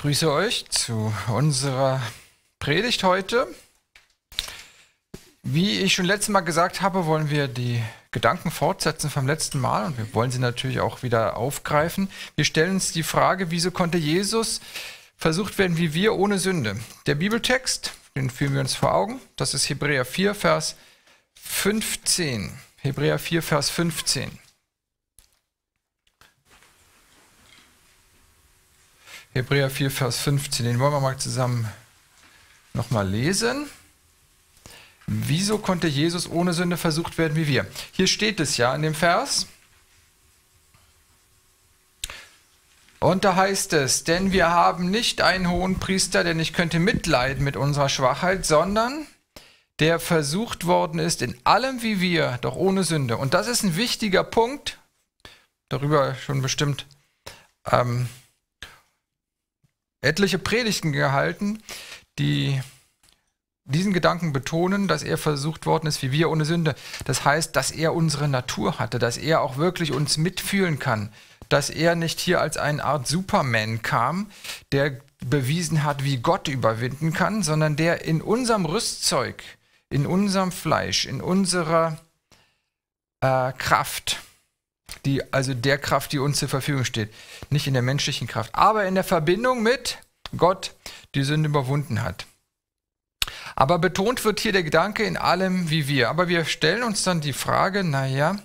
grüße euch zu unserer Predigt heute. Wie ich schon letztes Mal gesagt habe, wollen wir die Gedanken fortsetzen vom letzten Mal und wir wollen sie natürlich auch wieder aufgreifen. Wir stellen uns die Frage, wieso konnte Jesus versucht werden wie wir ohne Sünde? Der Bibeltext, den führen wir uns vor Augen, das ist Hebräer 4, Vers 15. Hebräer 4, Vers 15. Hebräer 4, Vers 15. Den wollen wir mal zusammen nochmal lesen. Wieso konnte Jesus ohne Sünde versucht werden wie wir? Hier steht es ja in dem Vers. Und da heißt es, denn wir haben nicht einen hohen Priester, der ich könnte mitleiden mit unserer Schwachheit, sondern der versucht worden ist in allem wie wir, doch ohne Sünde. Und das ist ein wichtiger Punkt, darüber schon bestimmt ähm, etliche Predigten gehalten, die diesen Gedanken betonen, dass er versucht worden ist wie wir ohne Sünde. Das heißt, dass er unsere Natur hatte, dass er auch wirklich uns mitfühlen kann, dass er nicht hier als eine Art Superman kam, der bewiesen hat, wie Gott überwinden kann, sondern der in unserem Rüstzeug, in unserem Fleisch, in unserer äh, Kraft die, also der Kraft, die uns zur Verfügung steht. Nicht in der menschlichen Kraft, aber in der Verbindung mit Gott, die Sünde überwunden hat. Aber betont wird hier der Gedanke in allem wie wir. Aber wir stellen uns dann die Frage, naja,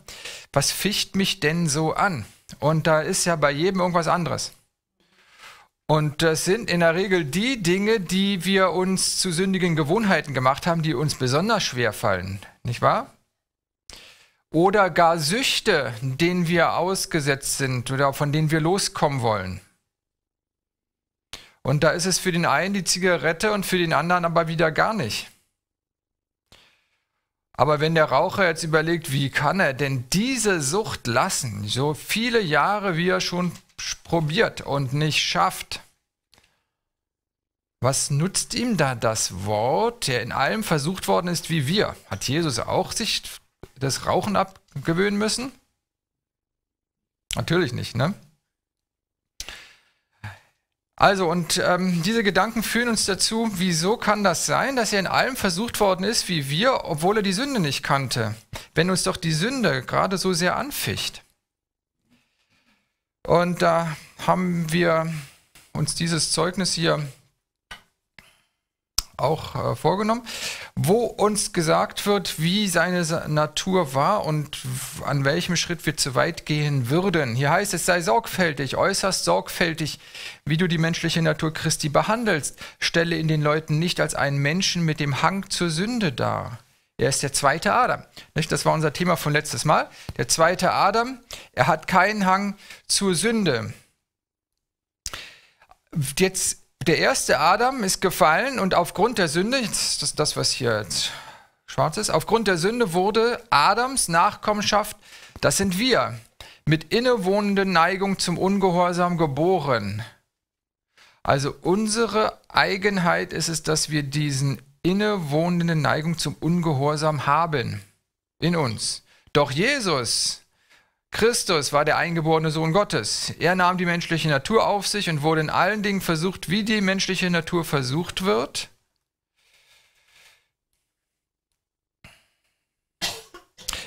was ficht mich denn so an? Und da ist ja bei jedem irgendwas anderes. Und das sind in der Regel die Dinge, die wir uns zu sündigen Gewohnheiten gemacht haben, die uns besonders schwer fallen, nicht wahr? oder gar Süchte, denen wir ausgesetzt sind oder von denen wir loskommen wollen. Und da ist es für den einen die Zigarette und für den anderen aber wieder gar nicht. Aber wenn der Raucher jetzt überlegt, wie kann er denn diese Sucht lassen, so viele Jahre wie er schon probiert und nicht schafft, was nutzt ihm da das Wort, der in allem versucht worden ist wie wir? Hat Jesus auch sich das Rauchen abgewöhnen müssen? Natürlich nicht, ne? Also, und ähm, diese Gedanken führen uns dazu, wieso kann das sein, dass er in allem versucht worden ist wie wir, obwohl er die Sünde nicht kannte, wenn uns doch die Sünde gerade so sehr anficht. Und da haben wir uns dieses Zeugnis hier auch äh, vorgenommen, wo uns gesagt wird, wie seine Natur war und an welchem Schritt wir zu weit gehen würden. Hier heißt es, sei sorgfältig, äußerst sorgfältig, wie du die menschliche Natur Christi behandelst. Stelle ihn den Leuten nicht als einen Menschen mit dem Hang zur Sünde dar. Er ist der zweite Adam. Nicht? Das war unser Thema von letztes Mal. Der zweite Adam, er hat keinen Hang zur Sünde. Jetzt der erste Adam ist gefallen und aufgrund der Sünde, das ist das, was hier jetzt schwarz ist, aufgrund der Sünde wurde Adams Nachkommenschaft, das sind wir, mit innewohnender Neigung zum Ungehorsam geboren. Also unsere Eigenheit ist es, dass wir diesen innewohnenden Neigung zum Ungehorsam haben in uns. Doch Jesus Christus war der eingeborene Sohn Gottes. Er nahm die menschliche Natur auf sich und wurde in allen Dingen versucht, wie die menschliche Natur versucht wird.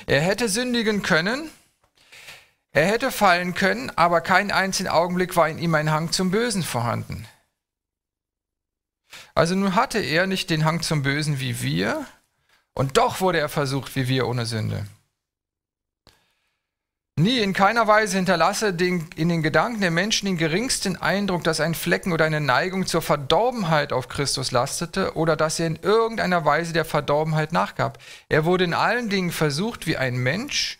Er hätte sündigen können, er hätte fallen können, aber keinen einzigen Augenblick war in ihm ein Hang zum Bösen vorhanden. Also nun hatte er nicht den Hang zum Bösen wie wir, und doch wurde er versucht wie wir ohne Sünde. Nie in keiner Weise hinterlasse den, in den Gedanken der Menschen den geringsten Eindruck, dass ein Flecken oder eine Neigung zur Verdorbenheit auf Christus lastete oder dass er in irgendeiner Weise der Verdorbenheit nachgab. Er wurde in allen Dingen versucht wie ein Mensch,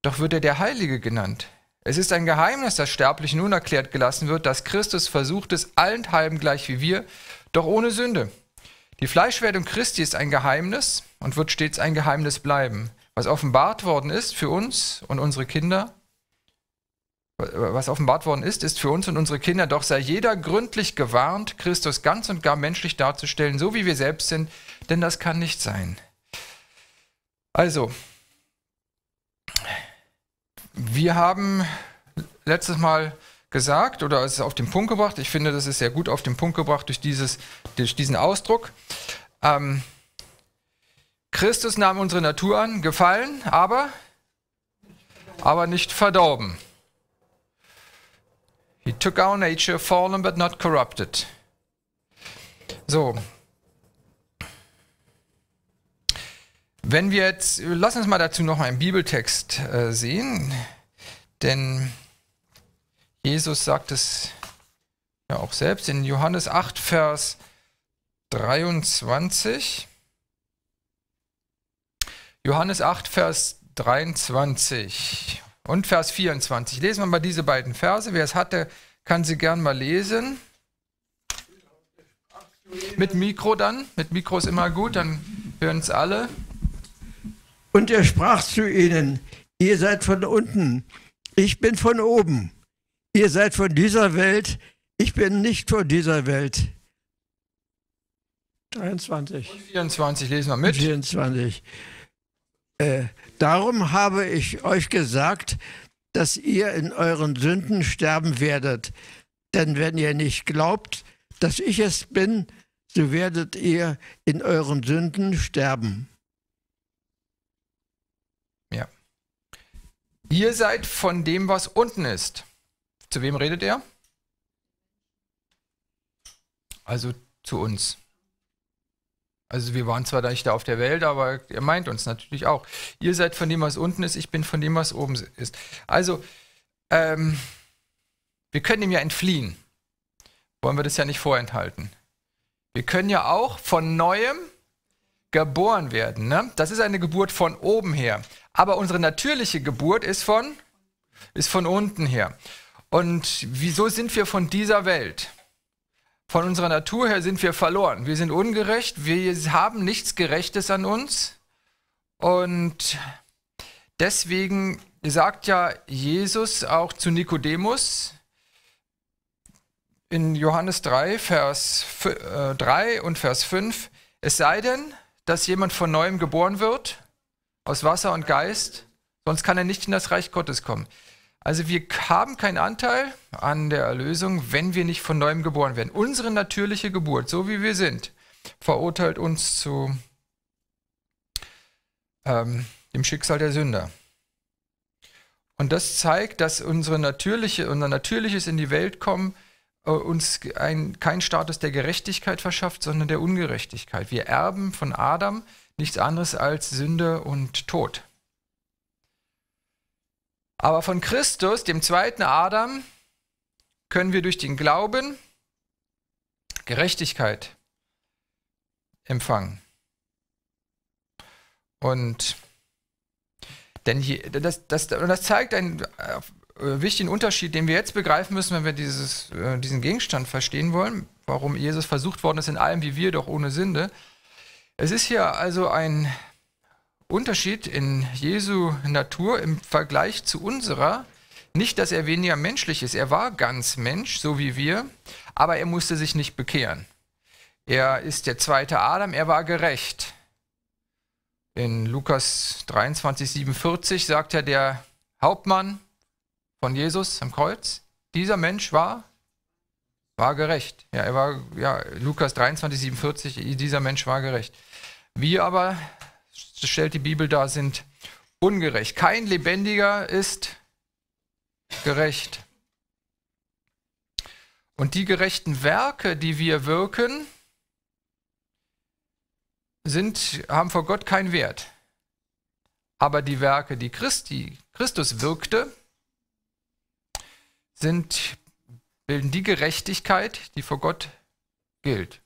doch wird er der Heilige genannt. Es ist ein Geheimnis, das Sterblichen unerklärt gelassen wird, dass Christus versucht ist, allenthalben gleich wie wir, doch ohne Sünde. Die Fleischwerdung Christi ist ein Geheimnis und wird stets ein Geheimnis bleiben was offenbart worden ist für uns und unsere Kinder, was offenbart worden ist, ist für uns und unsere Kinder, doch sei jeder gründlich gewarnt, Christus ganz und gar menschlich darzustellen, so wie wir selbst sind, denn das kann nicht sein. Also, wir haben letztes Mal gesagt oder es ist auf den Punkt gebracht, ich finde, das ist sehr gut auf den Punkt gebracht durch, dieses, durch diesen Ausdruck. Ähm, Christus nahm unsere Natur an, gefallen, aber, aber nicht verdorben. He took our nature, fallen but not corrupted. So. Wenn wir jetzt, lass uns mal dazu noch einen Bibeltext äh, sehen, denn Jesus sagt es ja auch selbst in Johannes 8, Vers 23. Johannes 8, Vers 23 und Vers 24. Lesen wir mal diese beiden Verse. Wer es hatte, kann sie gern mal lesen. Mit Mikro dann. Mit Mikro ist immer gut, dann hören es alle. Und er sprach zu ihnen, ihr seid von unten, ich bin von oben. Ihr seid von dieser Welt, ich bin nicht von dieser Welt. 23. Und 24 lesen wir mit. 24. Äh, darum habe ich euch gesagt, dass ihr in euren Sünden sterben werdet. Denn wenn ihr nicht glaubt, dass ich es bin, so werdet ihr in euren Sünden sterben. Ja. Ihr seid von dem, was unten ist. Zu wem redet er? Also zu uns. Also wir waren zwar da nicht da auf der Welt, aber er meint uns natürlich auch. Ihr seid von dem, was unten ist, ich bin von dem, was oben ist. Also, ähm, wir können ihm ja entfliehen. Wollen wir das ja nicht vorenthalten. Wir können ja auch von neuem geboren werden. Ne? Das ist eine Geburt von oben her. Aber unsere natürliche Geburt ist von, ist von unten her. Und wieso sind wir von dieser Welt? Von unserer Natur her sind wir verloren. Wir sind ungerecht. Wir haben nichts Gerechtes an uns. Und deswegen sagt ja Jesus auch zu Nikodemus in Johannes 3, Vers 3 äh, und Vers 5, es sei denn, dass jemand von neuem geboren wird, aus Wasser und Geist, sonst kann er nicht in das Reich Gottes kommen. Also wir haben keinen Anteil an der Erlösung, wenn wir nicht von neuem geboren werden. Unsere natürliche Geburt, so wie wir sind, verurteilt uns zu ähm, dem Schicksal der Sünder. Und das zeigt, dass unsere natürliche, unser natürliches in die Welt kommen äh, uns ein, kein Status der Gerechtigkeit verschafft, sondern der Ungerechtigkeit. Wir erben von Adam nichts anderes als Sünde und Tod. Aber von Christus, dem zweiten Adam, können wir durch den Glauben Gerechtigkeit empfangen. Und denn hier, das, das, das zeigt einen äh, wichtigen Unterschied, den wir jetzt begreifen müssen, wenn wir dieses, äh, diesen Gegenstand verstehen wollen, warum Jesus versucht worden ist in allem wie wir, doch ohne Sünde. Es ist hier also ein Unterschied in Jesu Natur im Vergleich zu unserer, nicht, dass er weniger menschlich ist. Er war ganz Mensch, so wie wir, aber er musste sich nicht bekehren. Er ist der zweite Adam, er war gerecht. In Lukas 23, 47 sagt er, der Hauptmann von Jesus am Kreuz, dieser Mensch war, war gerecht. Ja, er war, ja, Lukas 23, 47, dieser Mensch war gerecht. Wir aber das stellt die Bibel dar, sind ungerecht. Kein Lebendiger ist gerecht. Und die gerechten Werke, die wir wirken, sind, haben vor Gott keinen Wert. Aber die Werke, die Christi, Christus wirkte, sind, bilden die Gerechtigkeit, die vor Gott gilt.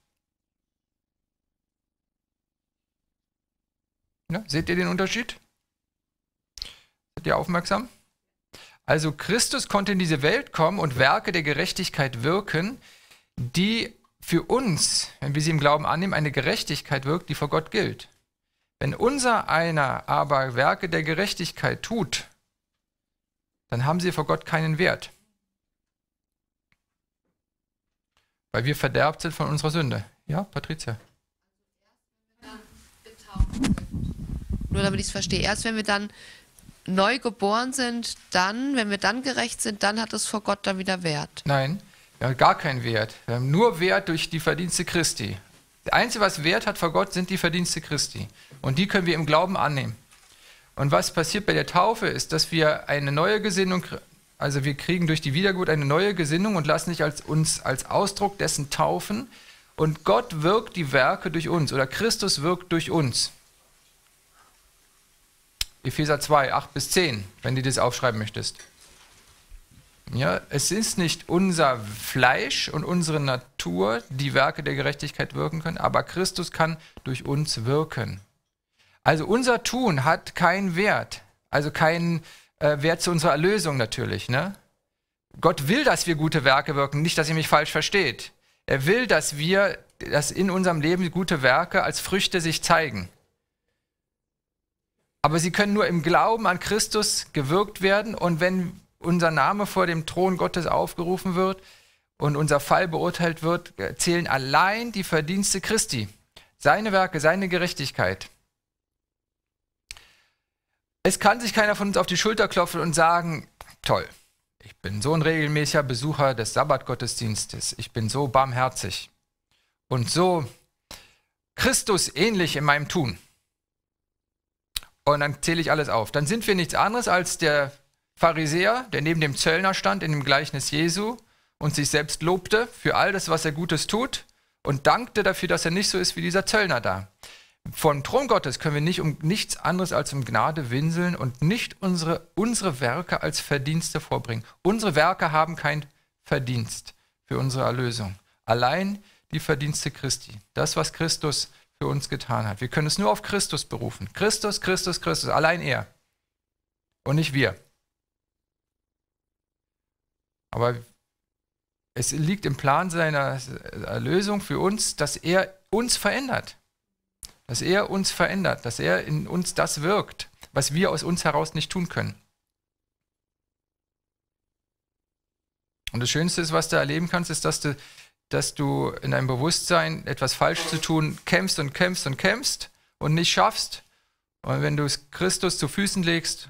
Ja, ne? seht ihr den Unterschied? Seid ihr aufmerksam? Also Christus konnte in diese Welt kommen und Werke der Gerechtigkeit wirken, die für uns, wenn wir sie im Glauben annehmen, eine Gerechtigkeit wirkt, die vor Gott gilt. Wenn unser einer aber Werke der Gerechtigkeit tut, dann haben sie vor Gott keinen Wert. Weil wir verderbt sind von unserer Sünde. Ja, Patricia? Ja, nur damit ich es verstehe. Erst wenn wir dann neu geboren sind, dann, wenn wir dann gerecht sind, dann hat es vor Gott dann wieder Wert. Nein, wir haben gar keinen Wert. Wir haben nur Wert durch die Verdienste Christi. Das Einzige, was Wert hat vor Gott, sind die Verdienste Christi. Und die können wir im Glauben annehmen. Und was passiert bei der Taufe ist, dass wir eine neue Gesinnung, also wir kriegen durch die Wiedergut eine neue Gesinnung und lassen sich als, uns als Ausdruck dessen taufen. Und Gott wirkt die Werke durch uns oder Christus wirkt durch uns. Epheser 2, 8 bis 10, wenn du das aufschreiben möchtest. Ja, es ist nicht unser Fleisch und unsere Natur, die Werke der Gerechtigkeit wirken können, aber Christus kann durch uns wirken. Also unser Tun hat keinen Wert, also keinen äh, Wert zu unserer Erlösung natürlich. Ne? Gott will, dass wir gute Werke wirken, nicht, dass ihr mich falsch versteht. Er will, dass wir, dass in unserem Leben gute Werke als Früchte sich zeigen. Aber sie können nur im Glauben an Christus gewirkt werden. Und wenn unser Name vor dem Thron Gottes aufgerufen wird und unser Fall beurteilt wird, zählen allein die Verdienste Christi, seine Werke, seine Gerechtigkeit. Es kann sich keiner von uns auf die Schulter klopfen und sagen, toll, ich bin so ein regelmäßiger Besucher des Sabbatgottesdienstes, ich bin so barmherzig und so Christus ähnlich in meinem Tun. Und dann zähle ich alles auf. Dann sind wir nichts anderes als der Pharisäer, der neben dem Zöllner stand in dem Gleichnis Jesu und sich selbst lobte für all das, was er Gutes tut und dankte dafür, dass er nicht so ist wie dieser Zöllner da. Vom Thron Gottes können wir nicht um nichts anderes als um Gnade winseln und nicht unsere, unsere Werke als Verdienste vorbringen. Unsere Werke haben kein Verdienst für unsere Erlösung. Allein die Verdienste Christi. Das, was Christus für uns getan hat. Wir können es nur auf Christus berufen. Christus, Christus, Christus, allein er. Und nicht wir. Aber es liegt im Plan seiner Erlösung für uns, dass er uns verändert. Dass er uns verändert, dass er in uns das wirkt, was wir aus uns heraus nicht tun können. Und das Schönste ist, was du erleben kannst, ist, dass du dass du in deinem Bewusstsein, etwas falsch zu tun, kämpfst und kämpfst und kämpfst und nicht schaffst. Und wenn du es Christus zu Füßen legst,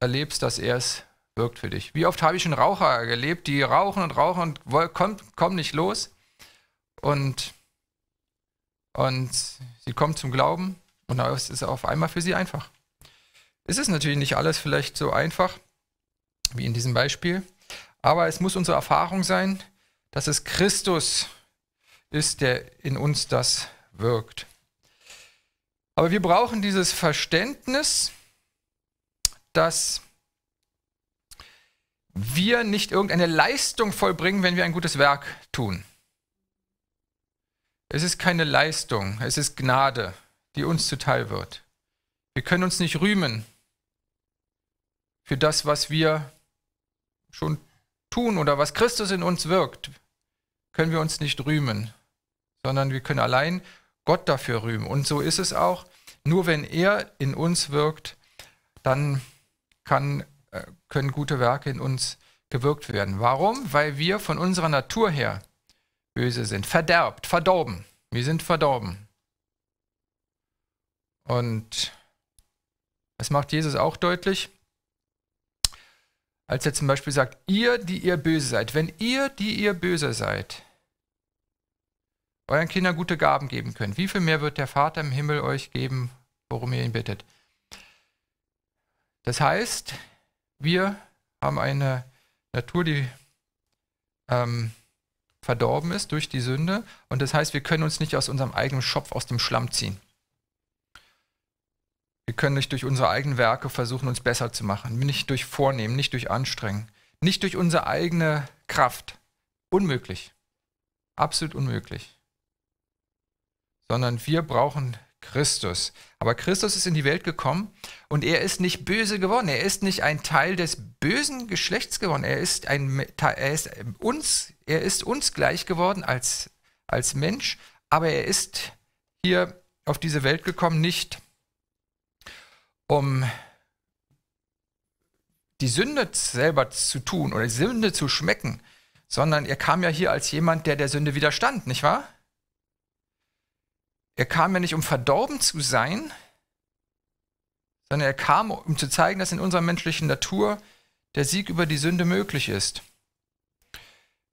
erlebst, dass er es wirkt für dich. Wie oft habe ich schon Raucher erlebt, die rauchen und rauchen und kommen, kommen nicht los. Und, und sie kommen zum Glauben und es ist auf einmal für sie einfach. Es ist natürlich nicht alles vielleicht so einfach wie in diesem Beispiel, aber es muss unsere Erfahrung sein, dass es Christus ist, der in uns das wirkt. Aber wir brauchen dieses Verständnis, dass wir nicht irgendeine Leistung vollbringen, wenn wir ein gutes Werk tun. Es ist keine Leistung, es ist Gnade, die uns zuteil wird. Wir können uns nicht rühmen für das, was wir schon tun oder was Christus in uns wirkt können wir uns nicht rühmen, sondern wir können allein Gott dafür rühmen. Und so ist es auch. Nur wenn er in uns wirkt, dann kann, äh, können gute Werke in uns gewirkt werden. Warum? Weil wir von unserer Natur her böse sind, verderbt, verdorben. Wir sind verdorben. Und das macht Jesus auch deutlich, als er zum Beispiel sagt, ihr, die ihr böse seid, wenn ihr, die ihr böse seid, euren Kindern gute Gaben geben könnt, wie viel mehr wird der Vater im Himmel euch geben, worum ihr ihn bittet? Das heißt, wir haben eine Natur, die ähm, verdorben ist durch die Sünde. Und das heißt, wir können uns nicht aus unserem eigenen Schopf aus dem Schlamm ziehen. Wir können nicht durch unsere eigenen Werke versuchen, uns besser zu machen. Nicht durch Vornehmen, nicht durch Anstrengen, nicht durch unsere eigene Kraft. Unmöglich. Absolut unmöglich sondern wir brauchen Christus. Aber Christus ist in die Welt gekommen und er ist nicht böse geworden. Er ist nicht ein Teil des bösen Geschlechts geworden. Er ist, ein, er ist, uns, er ist uns gleich geworden als, als Mensch, aber er ist hier auf diese Welt gekommen, nicht um die Sünde selber zu tun oder die Sünde zu schmecken, sondern er kam ja hier als jemand, der der Sünde widerstand, nicht wahr? Er kam ja nicht, um verdorben zu sein, sondern er kam, um zu zeigen, dass in unserer menschlichen Natur der Sieg über die Sünde möglich ist.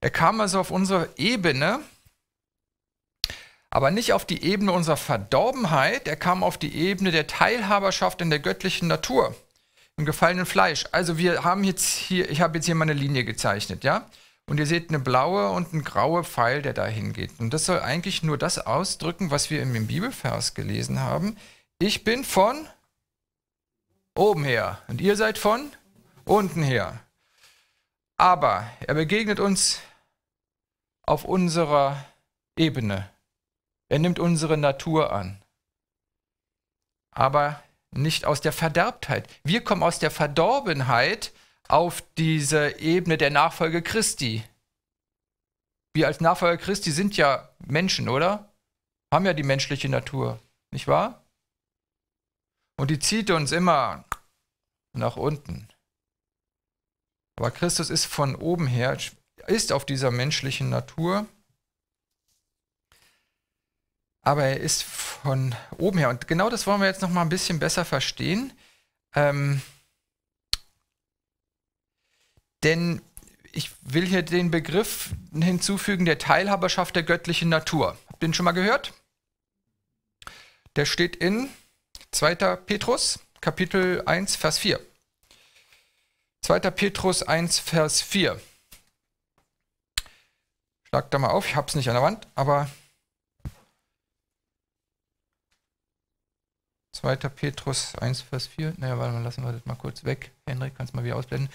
Er kam also auf unsere Ebene, aber nicht auf die Ebene unserer Verdorbenheit, er kam auf die Ebene der Teilhaberschaft in der göttlichen Natur, im gefallenen Fleisch. Also wir haben jetzt hier, ich habe jetzt hier meine Linie gezeichnet, ja? Und ihr seht eine blaue und ein graue Pfeil, der dahin geht. Und das soll eigentlich nur das ausdrücken, was wir im Bibelvers gelesen haben. Ich bin von oben her und ihr seid von unten her. Aber er begegnet uns auf unserer Ebene. Er nimmt unsere Natur an. Aber nicht aus der Verderbtheit. Wir kommen aus der Verdorbenheit auf diese Ebene der Nachfolge Christi. Wir als Nachfolger Christi sind ja Menschen, oder? Haben ja die menschliche Natur, nicht wahr? Und die zieht uns immer nach unten. Aber Christus ist von oben her, ist auf dieser menschlichen Natur, aber er ist von oben her. Und genau das wollen wir jetzt noch mal ein bisschen besser verstehen. Ähm, denn ich will hier den Begriff hinzufügen der Teilhaberschaft der göttlichen Natur. Habt ihr den schon mal gehört? Der steht in 2. Petrus, Kapitel 1, Vers 4. 2. Petrus 1, Vers 4. Schlag da mal auf, ich habe es nicht an der Wand, aber 2. Petrus 1, Vers 4. Naja, warte mal, lassen wir das mal kurz weg. Henrik, kannst du mal wieder ausblenden.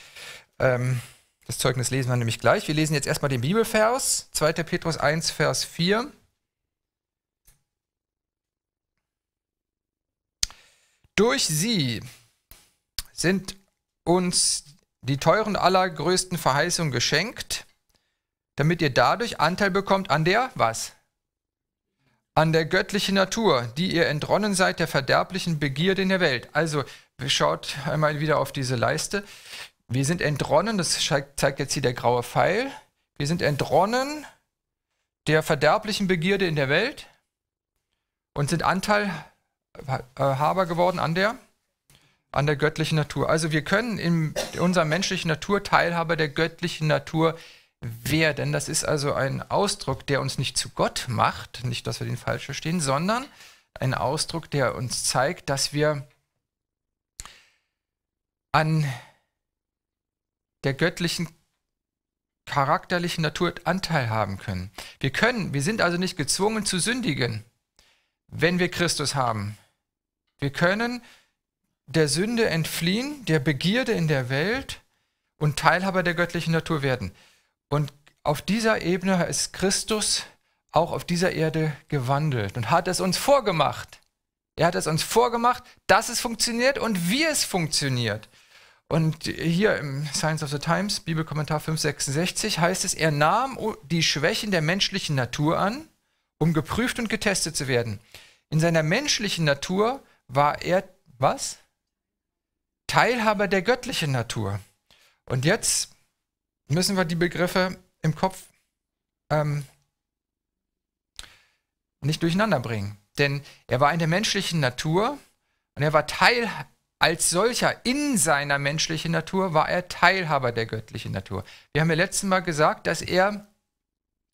Ähm, das Zeugnis lesen wir nämlich gleich. Wir lesen jetzt erstmal den Bibelvers, 2. Petrus 1, Vers 4. Durch sie sind uns die teuren allergrößten Verheißungen geschenkt, damit ihr dadurch Anteil bekommt an der, was? An der göttlichen Natur, die ihr entronnen seid der verderblichen Begierde in der Welt. Also schaut einmal wieder auf diese Leiste. Wir sind entronnen, das zeigt jetzt hier der graue Pfeil. Wir sind entronnen der verderblichen Begierde in der Welt und sind Anteilhaber äh, geworden an der, an der göttlichen Natur. Also wir können in unserer menschlichen Natur Teilhaber der göttlichen Natur werden. Das ist also ein Ausdruck, der uns nicht zu Gott macht, nicht, dass wir den falsch verstehen, sondern ein Ausdruck, der uns zeigt, dass wir an der göttlichen charakterlichen Natur Anteil haben können. Wir können, wir sind also nicht gezwungen zu sündigen, wenn wir Christus haben. Wir können der Sünde entfliehen, der Begierde in der Welt und Teilhaber der göttlichen Natur werden. Und auf dieser Ebene ist Christus auch auf dieser Erde gewandelt und hat es uns vorgemacht. Er hat es uns vorgemacht, dass es funktioniert und wie es funktioniert. Und hier im Science of the Times, Bibelkommentar 566, heißt es, er nahm die Schwächen der menschlichen Natur an, um geprüft und getestet zu werden. In seiner menschlichen Natur war er, was? Teilhaber der göttlichen Natur. Und jetzt müssen wir die Begriffe im Kopf ähm, nicht durcheinander bringen. Denn er war in der menschlichen Natur und er war Teilhaber. Als solcher in seiner menschlichen Natur war er Teilhaber der göttlichen Natur. Wir haben ja letzten Mal gesagt, dass er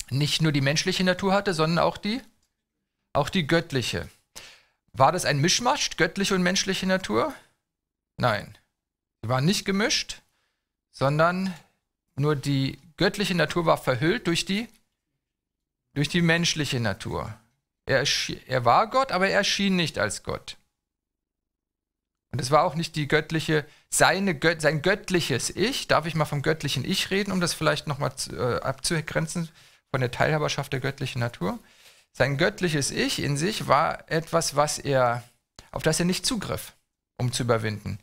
nicht nur die menschliche Natur hatte, sondern auch die, auch die göttliche. War das ein Mischmasch, göttliche und menschliche Natur? Nein, sie waren nicht gemischt, sondern nur die göttliche Natur war verhüllt durch die, durch die menschliche Natur. Er, er war Gott, aber er erschien nicht als Gott. Und es war auch nicht die göttliche, seine, Gött, sein göttliches Ich. Darf ich mal vom göttlichen Ich reden, um das vielleicht nochmal äh, abzugrenzen von der Teilhaberschaft der göttlichen Natur? Sein göttliches Ich in sich war etwas, was er, auf das er nicht zugriff, um zu überwinden.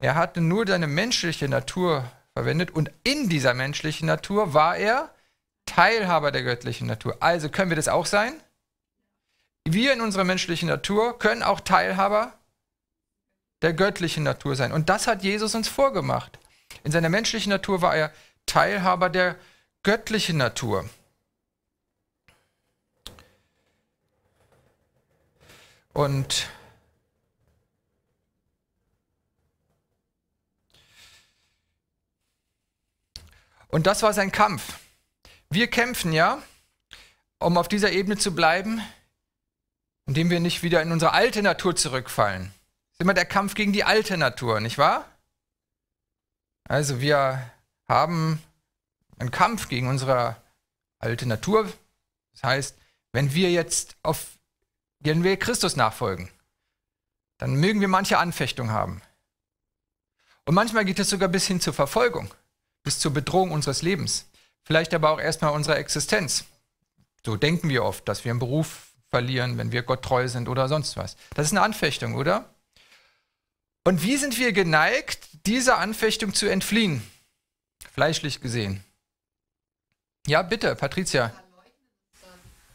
Er hatte nur seine menschliche Natur verwendet und in dieser menschlichen Natur war er Teilhaber der göttlichen Natur. Also können wir das auch sein? Wir in unserer menschlichen Natur können auch Teilhaber der göttlichen Natur sein. Und das hat Jesus uns vorgemacht. In seiner menschlichen Natur war er Teilhaber der göttlichen Natur. Und Und das war sein Kampf. Wir kämpfen ja, um auf dieser Ebene zu bleiben, indem wir nicht wieder in unsere alte Natur zurückfallen immer der Kampf gegen die alte Natur, nicht wahr? Also wir haben einen Kampf gegen unsere alte Natur. Das heißt, wenn wir jetzt auf, den Weg Christus nachfolgen, dann mögen wir manche Anfechtung haben. Und manchmal geht es sogar bis hin zur Verfolgung, bis zur Bedrohung unseres Lebens, vielleicht aber auch erstmal unserer Existenz. So denken wir oft, dass wir einen Beruf verlieren, wenn wir Gott treu sind oder sonst was. Das ist eine Anfechtung, oder? Und wie sind wir geneigt, dieser Anfechtung zu entfliehen? Fleischlich gesehen. Ja, bitte, Patricia.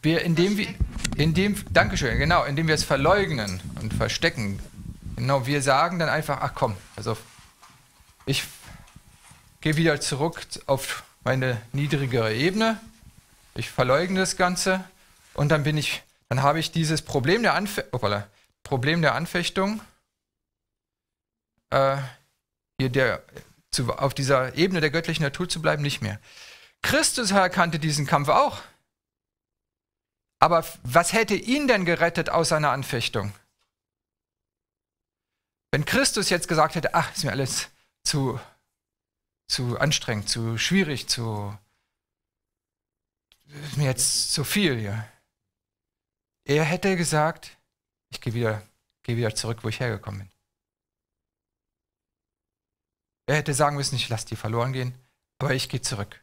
Wir, indem wir, indem, Dankeschön, genau, indem wir es verleugnen und verstecken. Genau, wir sagen dann einfach, ach komm, also ich gehe wieder zurück auf meine niedrigere Ebene, ich verleugne das Ganze und dann bin ich, dann habe ich dieses Problem der, Anfe oh, Problem der Anfechtung äh, hier der, zu, auf dieser Ebene der göttlichen Natur zu bleiben, nicht mehr. Christus erkannte diesen Kampf auch. Aber was hätte ihn denn gerettet aus seiner Anfechtung? Wenn Christus jetzt gesagt hätte, ach, ist mir alles zu, zu anstrengend, zu schwierig, zu ist mir jetzt zu viel hier. Er hätte gesagt, ich gehe wieder, gehe wieder zurück, wo ich hergekommen bin. Er hätte sagen müssen, ich lasse die verloren gehen, aber ich gehe zurück.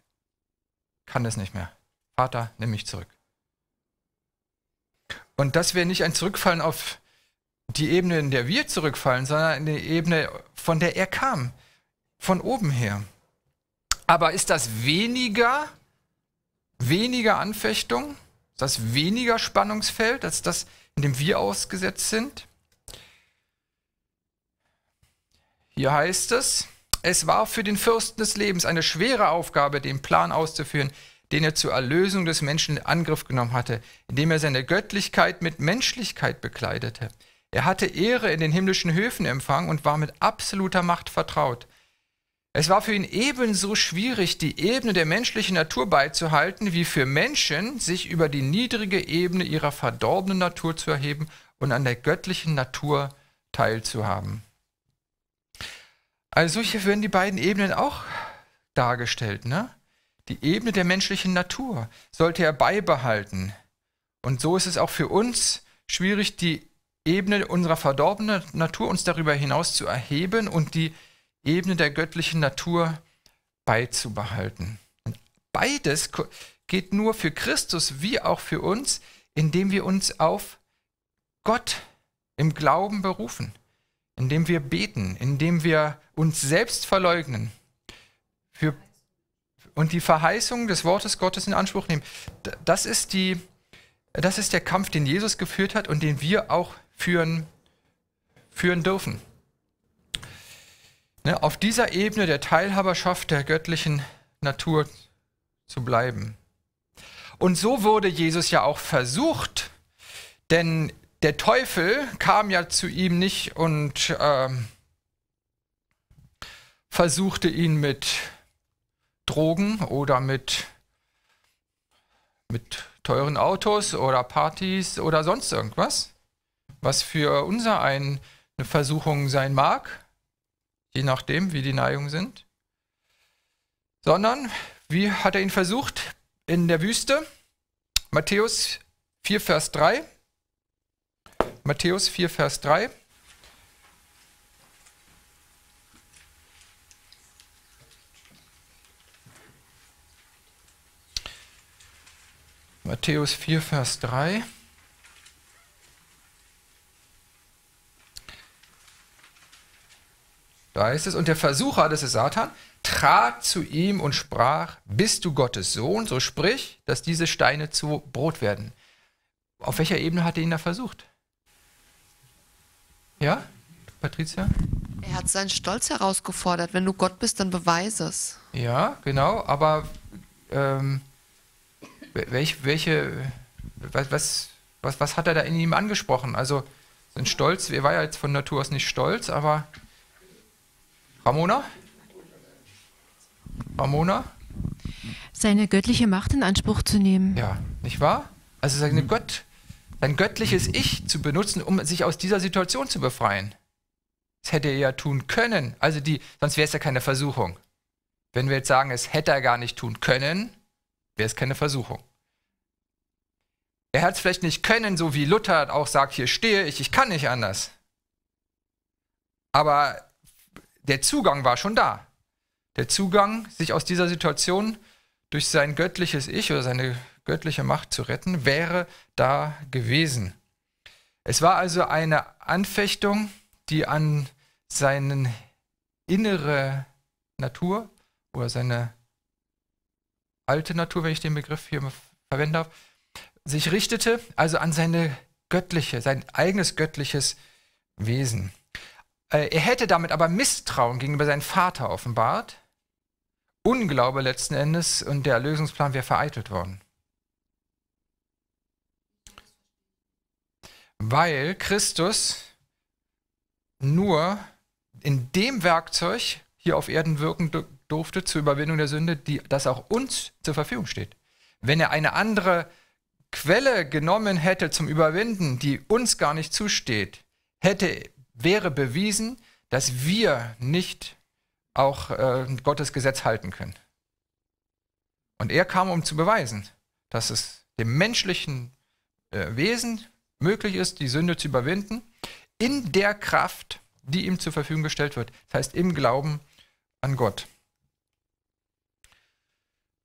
Kann es nicht mehr. Vater, nimm mich zurück. Und das wäre nicht ein Zurückfallen auf die Ebene, in der wir zurückfallen, sondern in die Ebene, von der er kam, von oben her. Aber ist das weniger, weniger Anfechtung? Ist das weniger Spannungsfeld als das, in dem wir ausgesetzt sind? Hier heißt es, es war für den Fürsten des Lebens eine schwere Aufgabe, den Plan auszuführen, den er zur Erlösung des Menschen in Angriff genommen hatte, indem er seine Göttlichkeit mit Menschlichkeit bekleidete. Er hatte Ehre in den himmlischen Höfen empfangen und war mit absoluter Macht vertraut. Es war für ihn ebenso schwierig, die Ebene der menschlichen Natur beizuhalten, wie für Menschen, sich über die niedrige Ebene ihrer verdorbenen Natur zu erheben und an der göttlichen Natur teilzuhaben. Also hier werden die beiden Ebenen auch dargestellt. Ne? Die Ebene der menschlichen Natur sollte er beibehalten. Und so ist es auch für uns schwierig, die Ebene unserer verdorbenen Natur uns darüber hinaus zu erheben und die Ebene der göttlichen Natur beizubehalten. beides geht nur für Christus wie auch für uns, indem wir uns auf Gott im Glauben berufen indem wir beten, indem wir uns selbst verleugnen für, und die Verheißung des Wortes Gottes in Anspruch nehmen. Das ist, die, das ist der Kampf, den Jesus geführt hat und den wir auch führen, führen dürfen. Ne, auf dieser Ebene der Teilhaberschaft der göttlichen Natur zu bleiben. Und so wurde Jesus ja auch versucht, denn der Teufel kam ja zu ihm nicht und ähm, versuchte ihn mit Drogen oder mit, mit teuren Autos oder Partys oder sonst irgendwas, was für unser einen eine Versuchung sein mag, je nachdem, wie die Neigungen sind, sondern wie hat er ihn versucht in der Wüste? Matthäus 4, Vers 3. Matthäus 4, Vers 3. Matthäus 4, Vers 3. Da ist es, und der Versucher, das ist Satan, trat zu ihm und sprach, bist du Gottes Sohn, so sprich, dass diese Steine zu Brot werden. Auf welcher Ebene hat er ihn da versucht? Ja, Patricia? Er hat seinen Stolz herausgefordert. Wenn du Gott bist, dann beweise es. Ja, genau, aber ähm, welch, welche, was, was, was, was hat er da in ihm angesprochen? Also, sein stolz, er war ja jetzt von Natur aus nicht stolz, aber Ramona? Ramona? Seine göttliche Macht in Anspruch zu nehmen. Ja, nicht wahr? Also seine Gott, sein göttliches Ich zu benutzen, um sich aus dieser Situation zu befreien. Das hätte er ja tun können. Also die, sonst wäre es ja keine Versuchung. Wenn wir jetzt sagen, es hätte er gar nicht tun können, wäre es keine Versuchung. Er hat es vielleicht nicht können, so wie Luther auch sagt, hier stehe ich, ich kann nicht anders. Aber der Zugang war schon da. Der Zugang, sich aus dieser Situation durch sein göttliches Ich oder seine göttliche Macht zu retten, wäre da gewesen. Es war also eine Anfechtung, die an seine innere Natur oder seine alte Natur, wenn ich den Begriff hier verwenden darf, sich richtete, also an seine göttliche, sein eigenes göttliches Wesen. Äh, er hätte damit aber Misstrauen gegenüber seinem Vater offenbart, Unglaube letzten Endes und der Erlösungsplan wäre vereitelt worden. weil Christus nur in dem Werkzeug hier auf Erden wirken durfte zur Überwindung der Sünde, die, das auch uns zur Verfügung steht. Wenn er eine andere Quelle genommen hätte zum Überwinden, die uns gar nicht zusteht, hätte, wäre bewiesen, dass wir nicht auch äh, Gottes Gesetz halten können. Und er kam, um zu beweisen, dass es dem menschlichen äh, Wesen möglich ist, die Sünde zu überwinden, in der Kraft, die ihm zur Verfügung gestellt wird. Das heißt, im Glauben an Gott.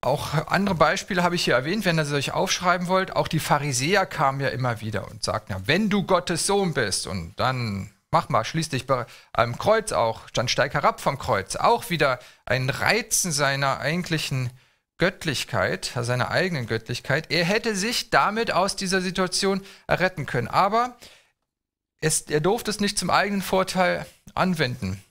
Auch andere Beispiele habe ich hier erwähnt, wenn ihr sie euch aufschreiben wollt. Auch die Pharisäer kamen ja immer wieder und sagten, ja, wenn du Gottes Sohn bist, und dann mach mal, schließ dich am Kreuz auch, dann steig herab vom Kreuz. Auch wieder ein Reizen seiner eigentlichen Göttlichkeit, seiner eigenen Göttlichkeit. Er hätte sich damit aus dieser Situation retten können. Aber es, er durfte es nicht zum eigenen Vorteil anwenden.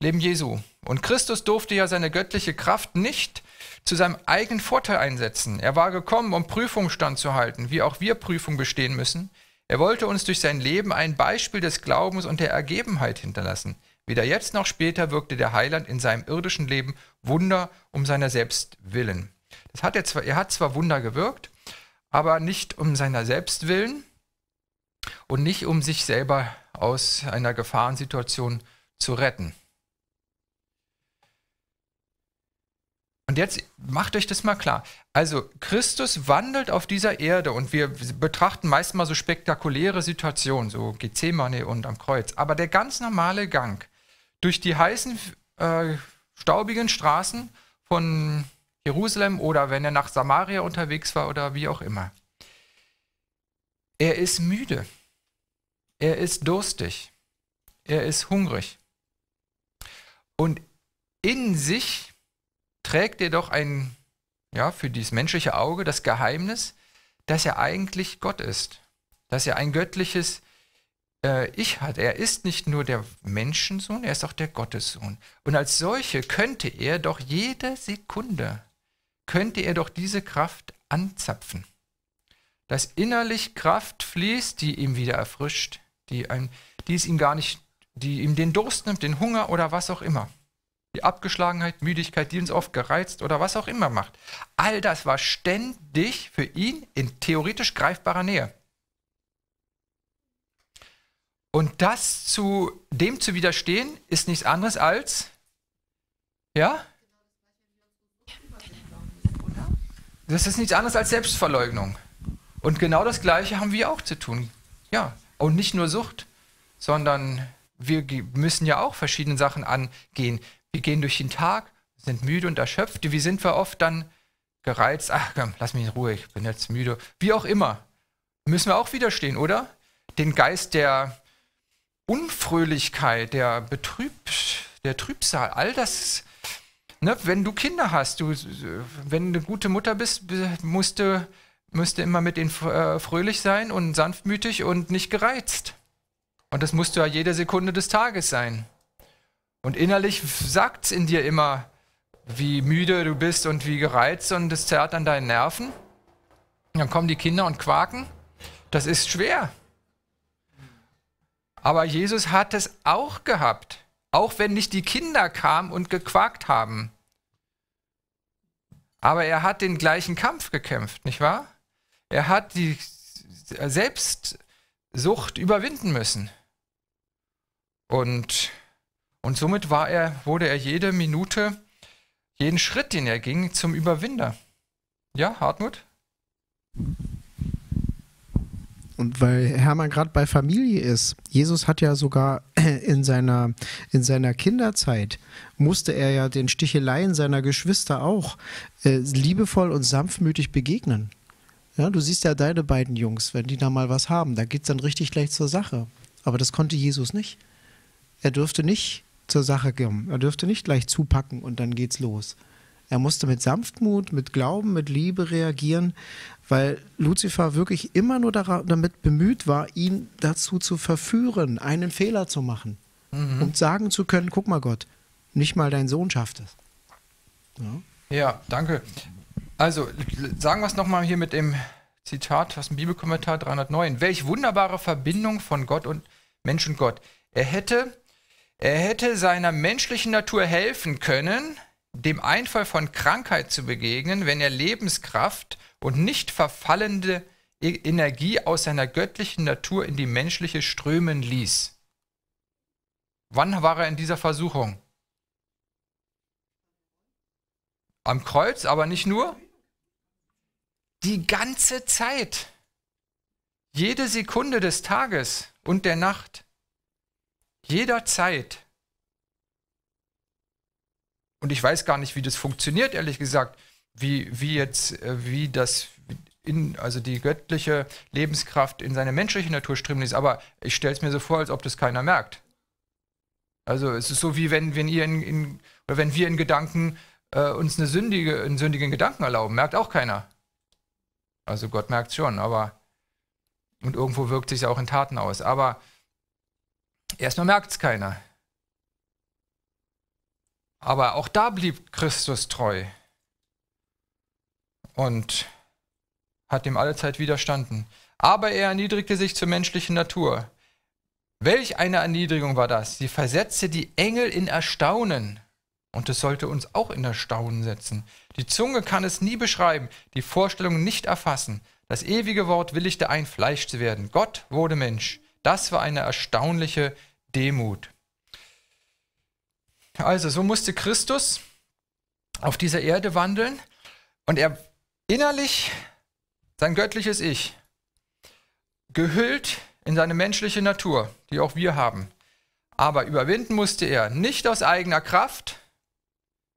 Leben Jesu. Und Christus durfte ja seine göttliche Kraft nicht zu seinem eigenen Vorteil einsetzen. Er war gekommen, um Prüfung standzuhalten, wie auch wir Prüfung bestehen müssen. Er wollte uns durch sein Leben ein Beispiel des Glaubens und der Ergebenheit hinterlassen. Weder jetzt noch später wirkte der Heiland in seinem irdischen Leben Wunder um seiner selbst willen. Das hat er, zwar, er hat zwar Wunder gewirkt, aber nicht um seiner selbst willen und nicht um sich selber aus einer Gefahrensituation zu retten. Und jetzt macht euch das mal klar. Also Christus wandelt auf dieser Erde und wir betrachten meist mal so spektakuläre Situationen, so Gethsemane und am Kreuz. Aber der ganz normale Gang durch die heißen, äh, staubigen Straßen von Jerusalem oder wenn er nach Samaria unterwegs war oder wie auch immer. Er ist müde. Er ist durstig. Er ist hungrig. Und in sich trägt er doch ein, ja, für dieses menschliche Auge das Geheimnis, dass er eigentlich Gott ist. Dass er ein göttliches äh, Ich hat. Er ist nicht nur der Menschensohn, er ist auch der Gottessohn. Und als solche könnte er doch jede Sekunde, könnte er doch diese Kraft anzapfen. Dass innerlich Kraft fließt, die ihm wieder erfrischt, die, ein, die es ihm gar nicht, die ihm den Durst nimmt, den Hunger oder was auch immer. Die Abgeschlagenheit, Müdigkeit, die uns oft gereizt oder was auch immer macht. All das war ständig für ihn in theoretisch greifbarer Nähe. Und das zu dem zu widerstehen, ist nichts anderes als, ja? Das ist nichts anderes als Selbstverleugnung. Und genau das Gleiche haben wir auch zu tun. Ja, und nicht nur Sucht, sondern wir müssen ja auch verschiedene Sachen angehen. Wir gehen durch den Tag, sind müde und erschöpft. Wie sind wir oft dann gereizt? Ach komm, lass mich in Ruhe, ich bin jetzt müde. Wie auch immer. Müssen wir auch widerstehen, oder? Den Geist der Unfröhlichkeit, der Betrüb, der Trübsal, all das, ne, wenn du Kinder hast, du, wenn du eine gute Mutter bist, musst du, musst immer mit ihnen äh, fröhlich sein und sanftmütig und nicht gereizt. Und das musst du ja jede Sekunde des Tages sein. Und innerlich sagt es in dir immer, wie müde du bist und wie gereizt und es zerrt an deinen Nerven. dann kommen die Kinder und quaken. Das ist schwer. Aber Jesus hat es auch gehabt, auch wenn nicht die Kinder kamen und gequakt haben. Aber er hat den gleichen Kampf gekämpft, nicht wahr? Er hat die Selbstsucht überwinden müssen. Und, und somit war er, wurde er jede Minute, jeden Schritt, den er ging, zum Überwinder. Ja, Hartmut? Und weil Hermann gerade bei Familie ist, Jesus hat ja sogar in seiner, in seiner Kinderzeit, musste er ja den Sticheleien seiner Geschwister auch äh, liebevoll und sanftmütig begegnen. Ja, du siehst ja deine beiden Jungs, wenn die da mal was haben, da geht es dann richtig gleich zur Sache. Aber das konnte Jesus nicht. Er durfte nicht zur Sache kommen, er dürfte nicht gleich zupacken und dann geht's los. Er musste mit Sanftmut, mit Glauben, mit Liebe reagieren, weil Lucifer wirklich immer nur damit bemüht war, ihn dazu zu verführen, einen Fehler zu machen. Mhm. Um sagen zu können, guck mal Gott, nicht mal dein Sohn schafft es. Ja, ja danke. Also, sagen wir es nochmal hier mit dem Zitat aus dem Bibelkommentar 309. Welch wunderbare Verbindung von Gott und Mensch und Gott. Er hätte, er hätte seiner menschlichen Natur helfen können, dem Einfall von Krankheit zu begegnen, wenn er Lebenskraft und nicht verfallende e- Energie aus seiner göttlichen Natur in die menschliche strömen ließ. Wann war er in dieser Versuchung? Am Kreuz, aber nicht nur? Die ganze Zeit. Jede Sekunde des Tages und der Nacht. Jederzeit und ich weiß gar nicht, wie das funktioniert, ehrlich gesagt, wie, wie jetzt, äh, wie das, in, also die göttliche Lebenskraft in seine menschliche Natur strömen ist. Aber ich stelle es mir so vor, als ob das keiner merkt. Also es ist so wie wenn, wenn ihr in, in oder wenn wir in Gedanken äh, uns eine sündige, einen sündigen Gedanken erlauben, merkt auch keiner. Also Gott merkt es schon, aber und irgendwo wirkt sich auch in Taten aus. Aber erstmal merkt es keiner. Aber auch da blieb Christus treu und hat ihm alle Zeit widerstanden. Aber er erniedrigte sich zur menschlichen Natur. Welch eine Erniedrigung war das? Sie versetzte die Engel in Erstaunen. Und es sollte uns auch in Erstaunen setzen. Die Zunge kann es nie beschreiben, die Vorstellung nicht erfassen. Das ewige Wort willigte ein, Fleisch zu werden. Gott wurde Mensch. Das war eine erstaunliche Demut. Also so musste Christus auf dieser Erde wandeln und er innerlich sein göttliches Ich, gehüllt in seine menschliche Natur, die auch wir haben. Aber überwinden musste er nicht aus eigener Kraft,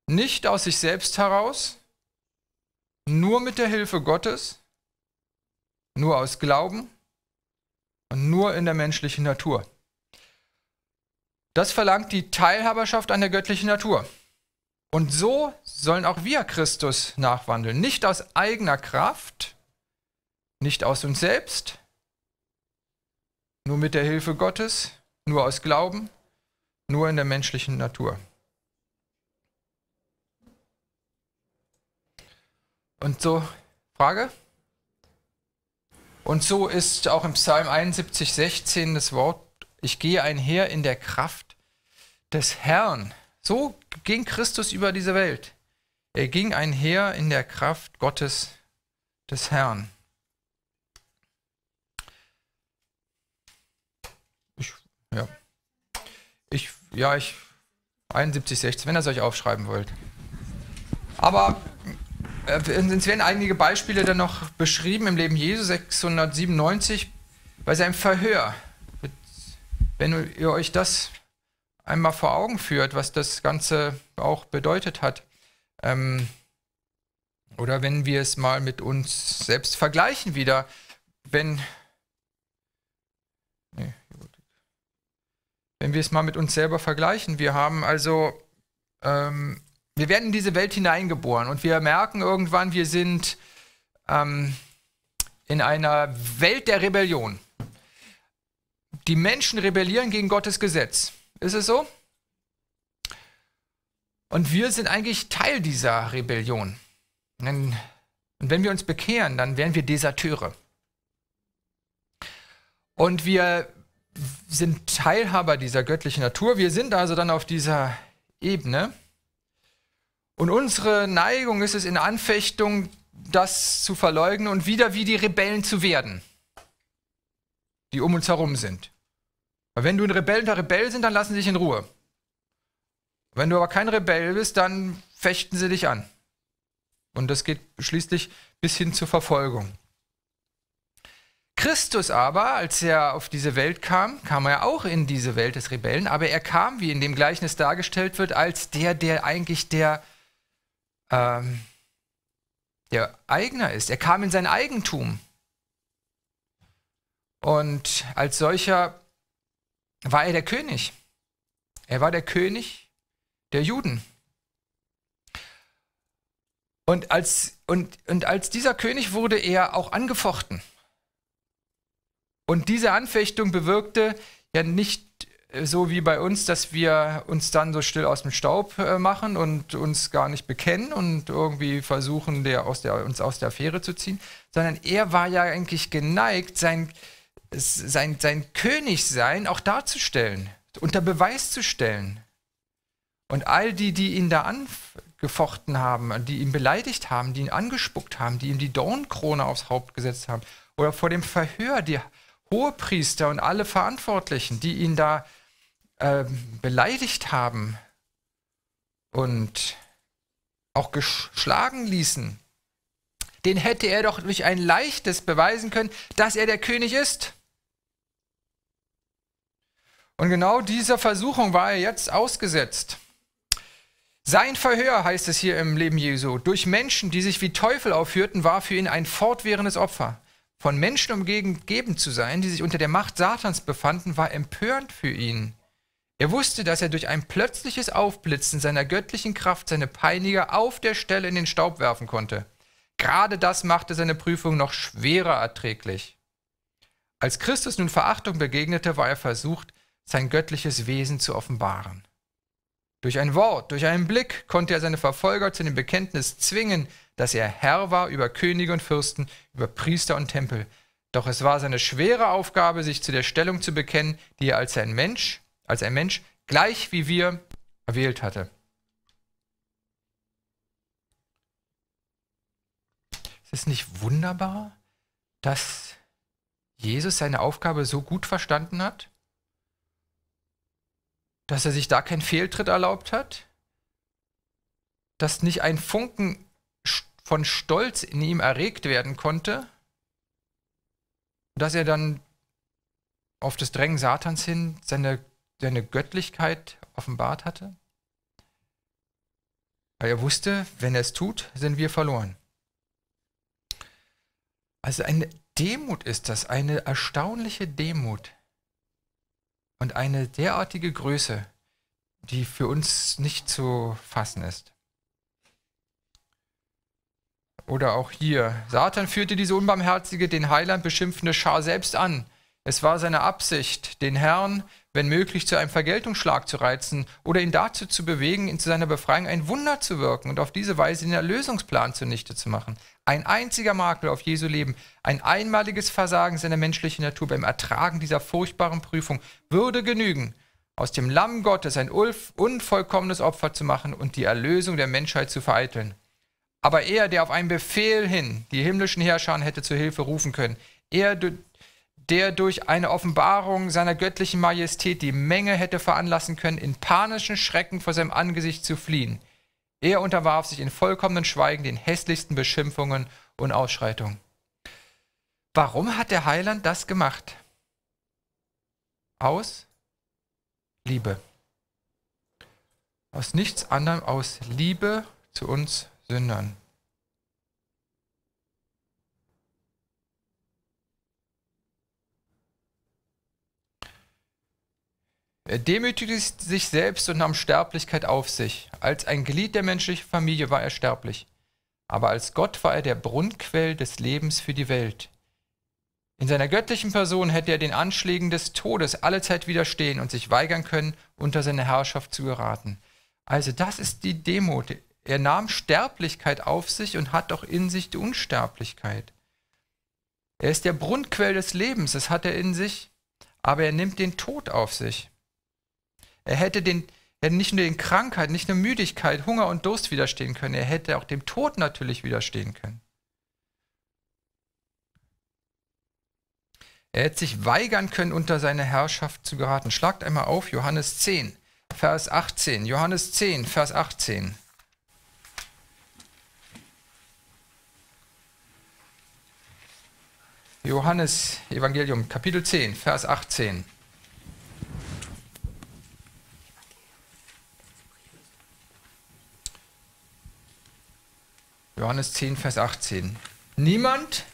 nicht aus sich selbst heraus, nur mit der Hilfe Gottes, nur aus Glauben und nur in der menschlichen Natur. Das verlangt die Teilhaberschaft an der göttlichen Natur. Und so sollen auch wir Christus nachwandeln. Nicht aus eigener Kraft, nicht aus uns selbst, nur mit der Hilfe Gottes, nur aus Glauben, nur in der menschlichen Natur. Und so, Frage? Und so ist auch im Psalm 71, 16 das Wort, ich gehe einher in der Kraft des Herrn. So ging Christus über diese Welt. Er ging einher in der Kraft Gottes des Herrn. Ich, ja. Ich, ja, ich, 71, 16, wenn ihr es euch aufschreiben wollt. Aber äh, es werden einige Beispiele dann noch beschrieben im Leben Jesu, 697, bei seinem Verhör. Wenn ihr euch das einmal vor Augen führt, was das Ganze auch bedeutet hat. Ähm, oder wenn wir es mal mit uns selbst vergleichen wieder, wenn, nee, wenn wir es mal mit uns selber vergleichen, wir haben also, ähm, wir werden in diese Welt hineingeboren und wir merken irgendwann, wir sind ähm, in einer Welt der Rebellion. Die Menschen rebellieren gegen Gottes Gesetz. Ist es so? Und wir sind eigentlich Teil dieser Rebellion. Und wenn wir uns bekehren, dann werden wir Deserteure. Und wir sind Teilhaber dieser göttlichen Natur. Wir sind also dann auf dieser Ebene. Und unsere Neigung ist es in Anfechtung, das zu verleugnen und wieder wie die Rebellen zu werden, die um uns herum sind. Weil wenn du ein Rebell unter Rebell sind, dann lassen sie dich in Ruhe. Wenn du aber kein Rebell bist, dann fechten sie dich an. Und das geht schließlich bis hin zur Verfolgung. Christus aber, als er auf diese Welt kam, kam er auch in diese Welt des Rebellen, aber er kam, wie in dem Gleichnis dargestellt wird, als der, der eigentlich der, ähm, der Eigner ist. Er kam in sein Eigentum. Und als solcher war er der König. Er war der König der Juden. Und als, und, und als dieser König wurde er auch angefochten. Und diese Anfechtung bewirkte ja nicht äh, so wie bei uns, dass wir uns dann so still aus dem Staub äh, machen und uns gar nicht bekennen und irgendwie versuchen, der aus der, uns aus der Affäre zu ziehen, sondern er war ja eigentlich geneigt, sein, äh, sein, sein Königsein auch darzustellen, unter Beweis zu stellen. Und all die, die ihn da angefochten haben, die ihn beleidigt haben, die ihn angespuckt haben, die ihm die Dornkrone aufs Haupt gesetzt haben, oder vor dem Verhör die Hohepriester und alle Verantwortlichen, die ihn da äh, beleidigt haben und auch geschlagen ließen, den hätte er doch durch ein leichtes beweisen können, dass er der König ist. Und genau dieser Versuchung war er jetzt ausgesetzt. Sein Verhör, heißt es hier im Leben Jesu, durch Menschen, die sich wie Teufel aufführten, war für ihn ein fortwährendes Opfer. Von Menschen umgeben zu sein, die sich unter der Macht Satans befanden, war empörend für ihn. Er wusste, dass er durch ein plötzliches Aufblitzen seiner göttlichen Kraft seine Peiniger auf der Stelle in den Staub werfen konnte. Gerade das machte seine Prüfung noch schwerer erträglich. Als Christus nun Verachtung begegnete, war er versucht, sein göttliches Wesen zu offenbaren. Durch ein Wort, durch einen Blick konnte er seine Verfolger zu dem Bekenntnis zwingen, dass er Herr war über Könige und Fürsten, über Priester und Tempel. Doch es war seine schwere Aufgabe, sich zu der Stellung zu bekennen, die er als ein Mensch, als ein Mensch, gleich wie wir, erwählt hatte. Es ist nicht wunderbar, dass Jesus seine Aufgabe so gut verstanden hat? dass er sich da keinen Fehltritt erlaubt hat, dass nicht ein Funken von Stolz in ihm erregt werden konnte, dass er dann auf das Drängen Satans hin seine, seine Göttlichkeit offenbart hatte. Weil er wusste, wenn er es tut, sind wir verloren. Also eine Demut ist das, eine erstaunliche Demut und eine derartige Größe, die für uns nicht zu fassen ist. Oder auch hier, Satan führte diese unbarmherzige, den Heiland beschimpfende Schar selbst an, es war seine Absicht, den Herrn, wenn möglich, zu einem Vergeltungsschlag zu reizen oder ihn dazu zu bewegen, ihn zu seiner Befreiung ein Wunder zu wirken und auf diese Weise den Erlösungsplan zunichte zu machen. Ein einziger Makel auf Jesu Leben, ein einmaliges Versagen seiner menschlichen Natur beim Ertragen dieser furchtbaren Prüfung würde genügen, aus dem Lamm Gottes ein unvollkommenes Opfer zu machen und die Erlösung der Menschheit zu vereiteln. Aber er, der auf einen Befehl hin die himmlischen Herrscher hätte zur Hilfe rufen können, er, der durch eine Offenbarung seiner göttlichen Majestät die Menge hätte veranlassen können, in panischen Schrecken vor seinem Angesicht zu fliehen. Er unterwarf sich in vollkommenem Schweigen den hässlichsten Beschimpfungen und Ausschreitungen. Warum hat der Heiland das gemacht? Aus Liebe. Aus nichts anderem, aus Liebe zu uns Sündern. Er demütigte sich selbst und nahm Sterblichkeit auf sich. Als ein Glied der menschlichen Familie war er sterblich. Aber als Gott war er der Brunnquell des Lebens für die Welt. In seiner göttlichen Person hätte er den Anschlägen des Todes allezeit widerstehen und sich weigern können, unter seine Herrschaft zu geraten. Also das ist die Demut. Er nahm Sterblichkeit auf sich und hat doch in sich die Unsterblichkeit. Er ist der Brunnquell des Lebens, das hat er in sich, aber er nimmt den Tod auf sich. Er hätte, den, hätte nicht nur den Krankheit, nicht nur Müdigkeit, Hunger und Durst widerstehen können, er hätte auch dem Tod natürlich widerstehen können. Er hätte sich weigern können, unter seine Herrschaft zu geraten. Schlagt einmal auf Johannes 10, Vers 18. Johannes 10, Vers 18. Johannes Evangelium, Kapitel 10, Vers 18. Johannes 10, Vers 18. Niemand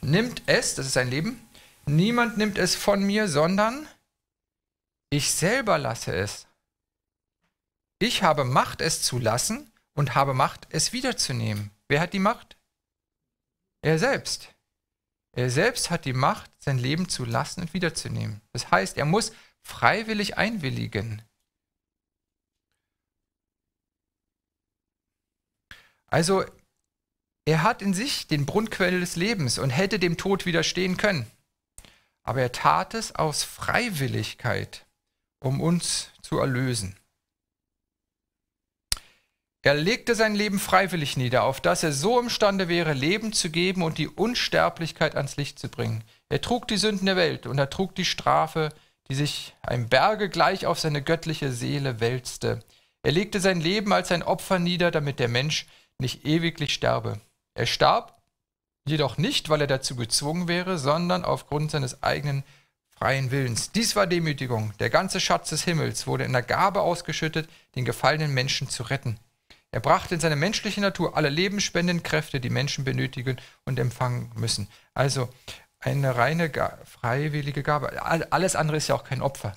nimmt es, das ist sein Leben, niemand nimmt es von mir, sondern ich selber lasse es. Ich habe Macht, es zu lassen und habe Macht, es wiederzunehmen. Wer hat die Macht? Er selbst. Er selbst hat die Macht, sein Leben zu lassen und wiederzunehmen. Das heißt, er muss freiwillig einwilligen. Also er hat in sich den Brunnquell des Lebens und hätte dem Tod widerstehen können. Aber er tat es aus Freiwilligkeit, um uns zu erlösen. Er legte sein Leben freiwillig nieder, auf dass er so imstande wäre, Leben zu geben und die Unsterblichkeit ans Licht zu bringen. Er trug die Sünden der Welt und er trug die Strafe, die sich einem Berge gleich auf seine göttliche Seele wälzte. Er legte sein Leben als ein Opfer nieder, damit der Mensch nicht ewiglich sterbe. Er starb jedoch nicht, weil er dazu gezwungen wäre, sondern aufgrund seines eigenen freien Willens. Dies war Demütigung. Der ganze Schatz des Himmels wurde in der Gabe ausgeschüttet, den gefallenen Menschen zu retten. Er brachte in seine menschliche Natur alle lebensspendenden Kräfte, die Menschen benötigen und empfangen müssen. Also eine reine freiwillige Gabe. Alles andere ist ja auch kein Opfer.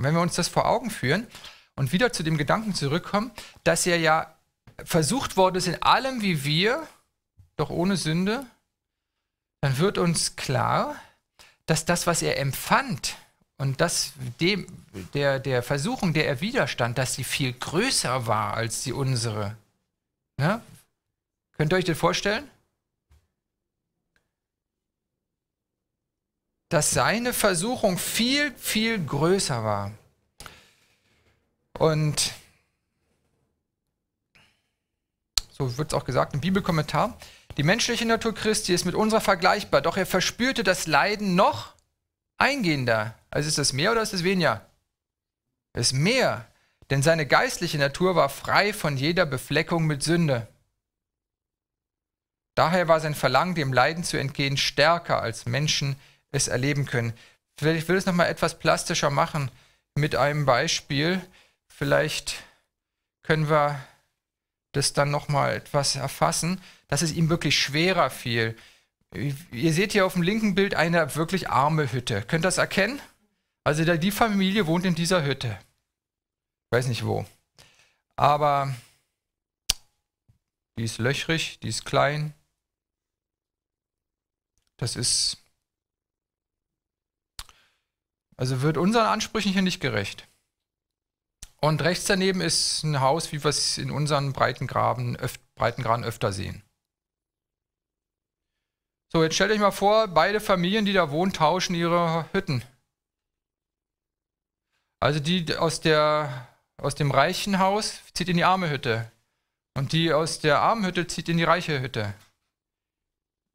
Und wenn wir uns das vor Augen führen und wieder zu dem Gedanken zurückkommen, dass er ja versucht worden ist in allem wie wir, doch ohne Sünde, dann wird uns klar, dass das, was er empfand und das dem, der, der Versuchung, der er widerstand, dass sie viel größer war als die unsere. Ne? Könnt ihr euch das vorstellen? dass seine Versuchung viel, viel größer war. Und so wird es auch gesagt im Bibelkommentar, die menschliche Natur Christi ist mit unserer vergleichbar, doch er verspürte das Leiden noch eingehender. Also ist es mehr oder ist es weniger? Es ist mehr, denn seine geistliche Natur war frei von jeder Befleckung mit Sünde. Daher war sein Verlangen, dem Leiden zu entgehen, stärker als Menschen, es erleben können. Vielleicht will ich es nochmal etwas plastischer machen mit einem Beispiel. Vielleicht können wir das dann nochmal etwas erfassen, dass es ihm wirklich schwerer fiel. Ihr seht hier auf dem linken Bild eine wirklich arme Hütte. Könnt ihr das erkennen? Also die Familie wohnt in dieser Hütte. Ich weiß nicht wo. Aber die ist löchrig, die ist klein. Das ist also wird unseren Ansprüchen hier nicht gerecht. Und rechts daneben ist ein Haus, wie wir es in unseren Breitengraben, öf Breitengraden öfter sehen. So, jetzt stellt euch mal vor, beide Familien, die da wohnen, tauschen ihre Hütten. Also die aus, der, aus dem reichen Haus zieht in die arme Hütte. Und die aus der armen Hütte zieht in die reiche Hütte.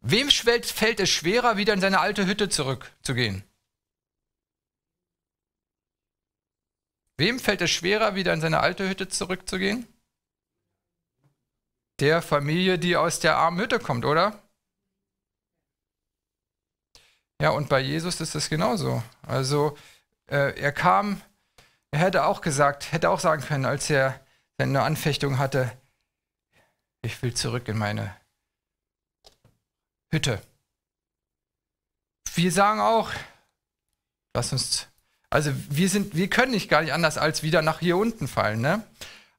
Wem fällt es schwerer, wieder in seine alte Hütte zurückzugehen? Wem fällt es schwerer, wieder in seine alte Hütte zurückzugehen? Der Familie, die aus der armen Hütte kommt, oder? Ja, und bei Jesus ist es genauso. Also äh, er kam, er hätte auch gesagt, hätte auch sagen können, als er eine Anfechtung hatte, ich will zurück in meine Hütte. Wir sagen auch, lass uns also wir sind, wir können nicht gar nicht anders als wieder nach hier unten fallen. Ne?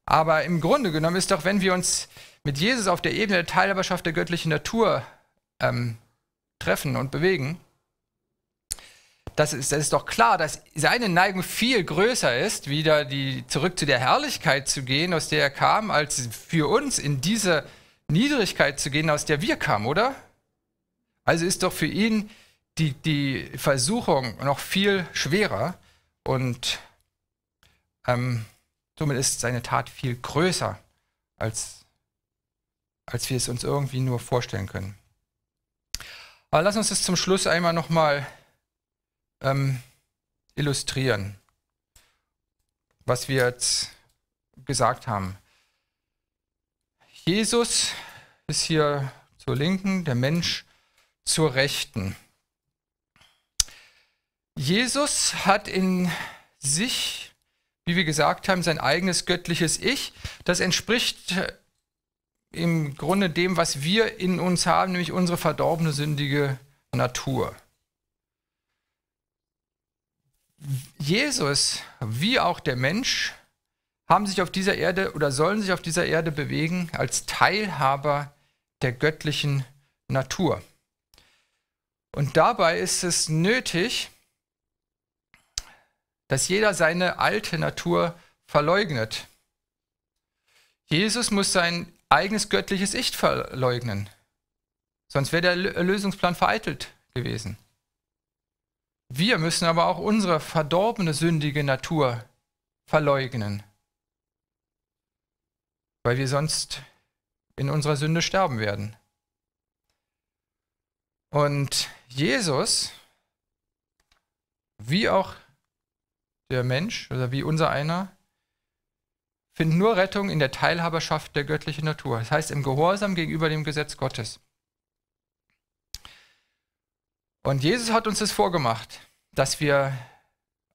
Aber im Grunde genommen ist doch, wenn wir uns mit Jesus auf der Ebene der Teilhaberschaft der göttlichen Natur ähm, treffen und bewegen, das ist, das ist doch klar, dass seine Neigung viel größer ist, wieder die, zurück zu der Herrlichkeit zu gehen, aus der er kam, als für uns in diese Niedrigkeit zu gehen, aus der wir kamen, oder? Also ist doch für ihn die, die Versuchung noch viel schwerer. Und ähm, somit ist seine Tat viel größer, als, als wir es uns irgendwie nur vorstellen können. Aber lass uns das zum Schluss einmal nochmal ähm, illustrieren, was wir jetzt gesagt haben. Jesus ist hier zur Linken, der Mensch zur Rechten. Jesus hat in sich, wie wir gesagt haben, sein eigenes göttliches Ich. Das entspricht äh, im Grunde dem, was wir in uns haben, nämlich unsere verdorbene, sündige Natur. Jesus, wie auch der Mensch, haben sich auf dieser Erde oder sollen sich auf dieser Erde bewegen als Teilhaber der göttlichen Natur. Und dabei ist es nötig, dass jeder seine alte Natur verleugnet. Jesus muss sein eigenes göttliches Ich verleugnen, sonst wäre der Erlösungsplan vereitelt gewesen. Wir müssen aber auch unsere verdorbene, sündige Natur verleugnen, weil wir sonst in unserer Sünde sterben werden. Und Jesus, wie auch der Mensch oder wie unser einer, finden nur Rettung in der Teilhaberschaft der göttlichen Natur. Das heißt im Gehorsam gegenüber dem Gesetz Gottes. Und Jesus hat uns das vorgemacht, dass wir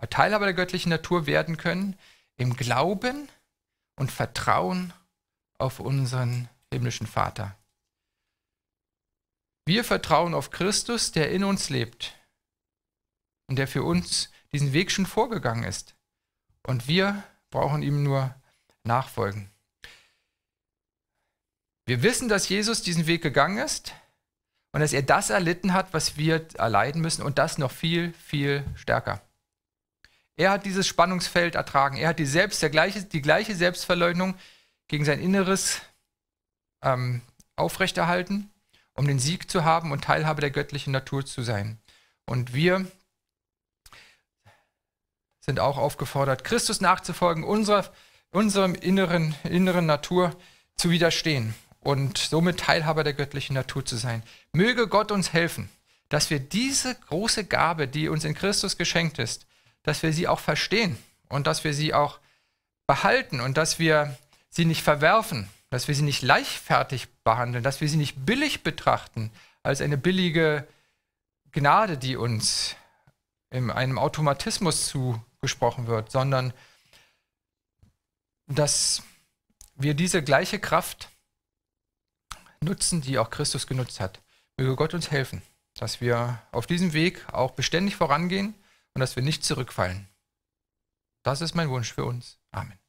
Teilhaber der göttlichen Natur werden können im Glauben und Vertrauen auf unseren himmlischen Vater. Wir vertrauen auf Christus, der in uns lebt und der für uns diesen Weg schon vorgegangen ist. Und wir brauchen ihm nur nachfolgen. Wir wissen, dass Jesus diesen Weg gegangen ist und dass er das erlitten hat, was wir erleiden müssen und das noch viel, viel stärker. Er hat dieses Spannungsfeld ertragen. Er hat die, selbst, der gleiche, die gleiche Selbstverleugnung gegen sein Inneres ähm, aufrechterhalten, um den Sieg zu haben und Teilhabe der göttlichen Natur zu sein. Und wir sind auch aufgefordert, Christus nachzufolgen, unserer, unserem inneren, inneren Natur zu widerstehen und somit Teilhaber der göttlichen Natur zu sein. Möge Gott uns helfen, dass wir diese große Gabe, die uns in Christus geschenkt ist, dass wir sie auch verstehen und dass wir sie auch behalten und dass wir sie nicht verwerfen, dass wir sie nicht leichtfertig behandeln, dass wir sie nicht billig betrachten als eine billige Gnade, die uns in einem Automatismus zu gesprochen wird, sondern dass wir diese gleiche Kraft nutzen, die auch Christus genutzt hat. Möge Gott uns helfen, dass wir auf diesem Weg auch beständig vorangehen und dass wir nicht zurückfallen. Das ist mein Wunsch für uns. Amen.